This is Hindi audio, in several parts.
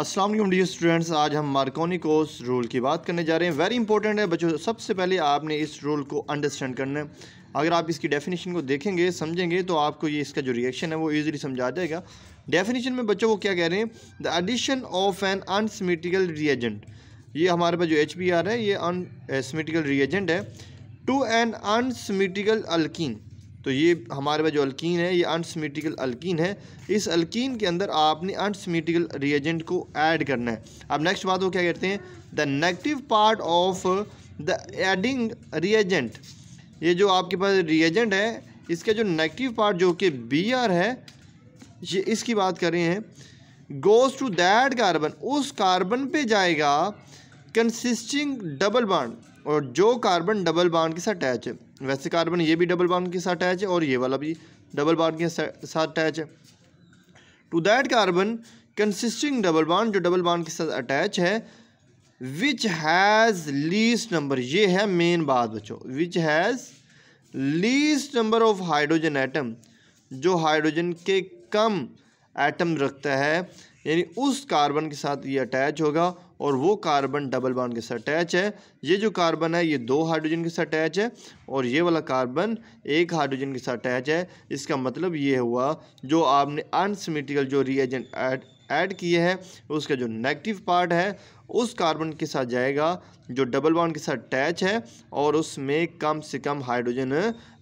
असलम डी स्टूडेंट्स आज हम मार्कोनी कोर्स रूल की बात करने जा रहे हैं वेरी इंपॉर्टेंट है बच्चों सबसे पहले आपने इस रूल को अंडरस्टैंड करना है अगर आप इसकी डेफिनेशन को देखेंगे समझेंगे तो आपको ये इसका जो रिएक्शन है वो ईजिली समझा जाएगा डेफिनेशन में बच्चों वो क्या कह रहे हैं the addition of an unsymmetrical reagent ये हमारे पास जो एच है ये अनसीमेटिकल रिएजेंट है टू एन अनसीमेटिकल अल्किन तो ये हमारे पास जो अल्कीन है ये अनसमीटिकल अल्कीन है इस अल्कीन के अंदर आपने अनसमीटिकल रिएजेंट को ऐड करना है अब नेक्स्ट बात वो क्या कहते हैं the negative part of the adding reagent ये जो आपके पास रिएजेंट है इसका जो नेगेटिव पार्ट जो कि बी आर है ये इसकी बात कर रहे हैं गोज टू दैट कार्बन उस कार्बन पे जाएगा कंसिस्टिंग डबल बॉन्ड और जो कार्बन डबल बाउंड के साथ अटैच है वैसे कार्बन ये भी डबल बाउंड के साथ अटैच है और ये वाला भी डबल बाउंड के साथ अटैच है to that carbon consisting double bound जो डबल बाउंड के साथ अटैच है विच हैज़ लीस्ट नंबर ये है मेन बात बच्चों which has least number of hydrogen atom जो हाइड्रोजन के कम एटम रखता है यानी उस कार्बन के साथ ये अटैच होगा और वो कार्बन डबल बॉन्ड के साथ अटैच है ये जो कार्बन है ये दो हाइड्रोजन के साथ अटैच है और ये वाला कार्बन एक हाइड्रोजन के साथ अटैच है इसका मतलब ये हुआ जो आपने अनसीमेट्रिकल जो रिएजेंट ऐड ऐड किए हैं उसका जो नेगेटिव पार्ट है उस कार्बन के साथ जाएगा जो डबल बॉन्ड के साथ अटैच है और उसमें कम से कम हाइड्रोजन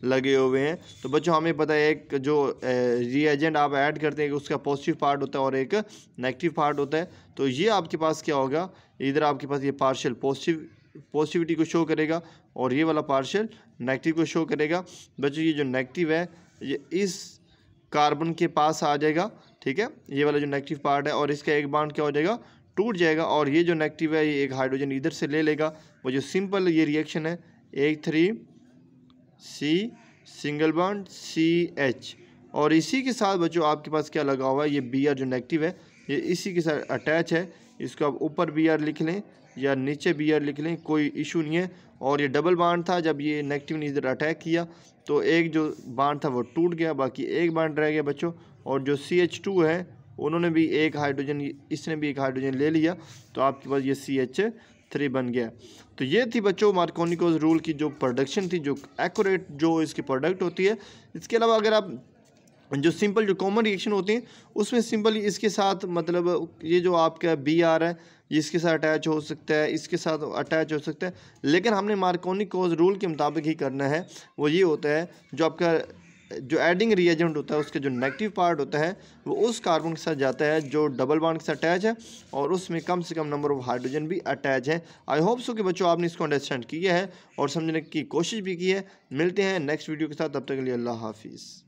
लगे हुए हैं तो बच्चों हमें पता है एक जो रिएजेंट आप ऐड करते हैं उसका पॉजिटिव पार्ट होता है और एक नेगेटिव पार्ट होता है तो ये आपके पास क्या होगा इधर आपके पास ये पार्शियल पॉजिटिव पॉजिटिविटी को शो करेगा और ये वाला पार्शियल नेगेटिव को शो करेगा बच्चों ये जो नेगेटिव है ये इस कार्बन के पास आ जाएगा ठीक है ये वाला जो नेगेटिव पार्ट है और इसका एक बाउंड क्या हो जाएगा टूट जाएगा और ये जो नेगेटिव है ये एक हाइड्रोजन इधर से ले लेगा वो जो सिंपल ये रिएक्शन है एक three C single bond C H और इसी के साथ बच्चों आपके पास क्या लगा हुआ है ये बी आर जो नेगेटिव है ये इसी के साथ अटैच है इसको आप ऊपर बी आर लिख लें या नीचे बी आर लिख लें कोई इशू नहीं है और ये डबल बांड था जब ये नेगेटिव ने इधर अटैक किया तो एक जो बांड था वो टूट गया बाकी एक बांड रह गया बच्चों और जो सी एच टू है उन्होंने भी एक हाइड्रोजन इसने भी एक हाइड्रोजन ले लिया तो आपके पास ये सी एच थ्री बन गया तो ये थी बच्चों मार्कोनिकोज रूल की जो प्रोडक्शन थी जो एक्यूरेट जो इसकी प्रोडक्ट होती है इसके अलावा अगर आप जो सिंपल जो कॉमन रिएक्शन होती हैं उसमें सिंपल इसके साथ मतलब ये जो आपका बी आ रहा है इसके साथ अटैच हो सकता है इसके साथ अटैच हो सकता है लेकिन हमने मार्कोनिकोज रूल के मुताबिक ही करना है वो ये होता है जो आपका जो एडिंग रिएजेंट होता है उसके जो नेगेटिव पार्ट होता है वो उस कार्बन के साथ जाता है जो डबल बॉन्ड के साथ अटैच है और उसमें कम से कम नंबर ऑफ हाइड्रोजन भी अटैच है आई होप सो कि बच्चों आपने इसको अंडरस्टैंड किया है और समझने की कोशिश भी की है मिलते हैं नेक्स्ट वीडियो के साथ तब तक के लिए अल्लाह हाफिज़